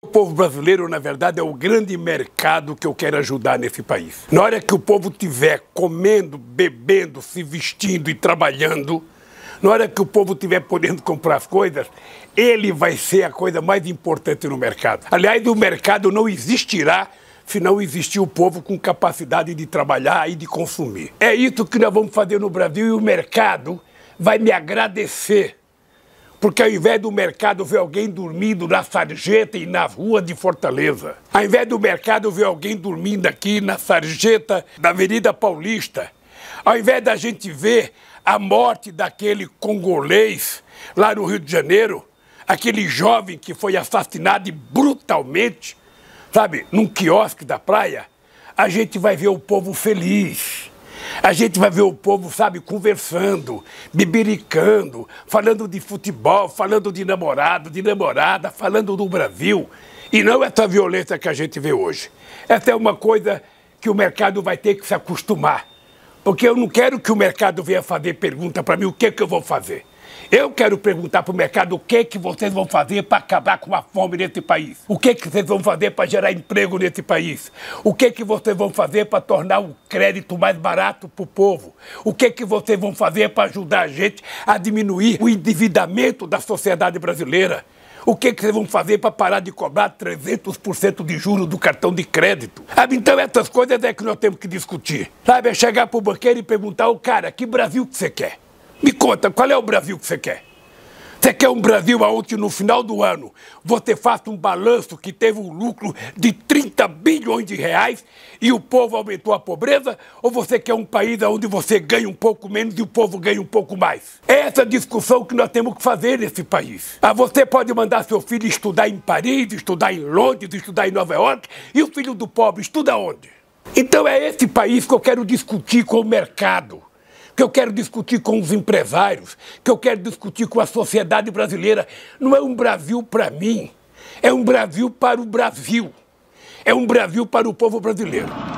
O povo brasileiro, na verdade, é o grande mercado que eu quero ajudar nesse país. Na hora que o povo tiver comendo, bebendo, se vestindo e trabalhando, na hora que o povo tiver podendo comprar as coisas, ele vai ser a coisa mais importante no mercado. Aliás, o mercado não existirá se não existir o povo com capacidade de trabalhar e de consumir. É isso que nós vamos fazer no Brasil e o mercado vai me agradecer porque ao invés do mercado ver alguém dormindo na sarjeta e na rua de Fortaleza, ao invés do mercado ver alguém dormindo aqui na sarjeta da Avenida Paulista, ao invés da gente ver a morte daquele congolês lá no Rio de Janeiro, aquele jovem que foi assassinado brutalmente, sabe, num quiosque da praia, a gente vai ver o povo feliz. A gente vai ver o povo, sabe, conversando, bibiricando, falando de futebol, falando de namorado, de namorada, falando do Brasil. E não é essa violência que a gente vê hoje. Essa é uma coisa que o mercado vai ter que se acostumar. Porque eu não quero que o mercado venha fazer pergunta para mim o que, é que eu vou fazer. Eu quero perguntar para o mercado o que, que vocês vão fazer para acabar com a fome nesse país. O que, que vocês vão fazer para gerar emprego nesse país. O que, que vocês vão fazer para tornar o crédito mais barato para o povo. O que, que vocês vão fazer para ajudar a gente a diminuir o endividamento da sociedade brasileira. O que, que vocês vão fazer para parar de cobrar 300% de juros do cartão de crédito? Sabe, então essas coisas é que nós temos que discutir. Sabe, é chegar para o banqueiro e perguntar, o cara, que Brasil que você quer? Me conta, qual é o Brasil que você quer? Você quer um Brasil onde no final do ano você faça um balanço que teve um lucro de 30 bilhões de reais e o povo aumentou a pobreza? Ou você quer um país onde você ganha um pouco menos e o povo ganha um pouco mais? É essa discussão que nós temos que fazer nesse país. Ah, você pode mandar seu filho estudar em Paris, estudar em Londres, estudar em Nova York e o filho do pobre estuda onde? Então é esse país que eu quero discutir com o mercado que eu quero discutir com os empresários, que eu quero discutir com a sociedade brasileira. Não é um Brasil para mim, é um Brasil para o Brasil, é um Brasil para o povo brasileiro.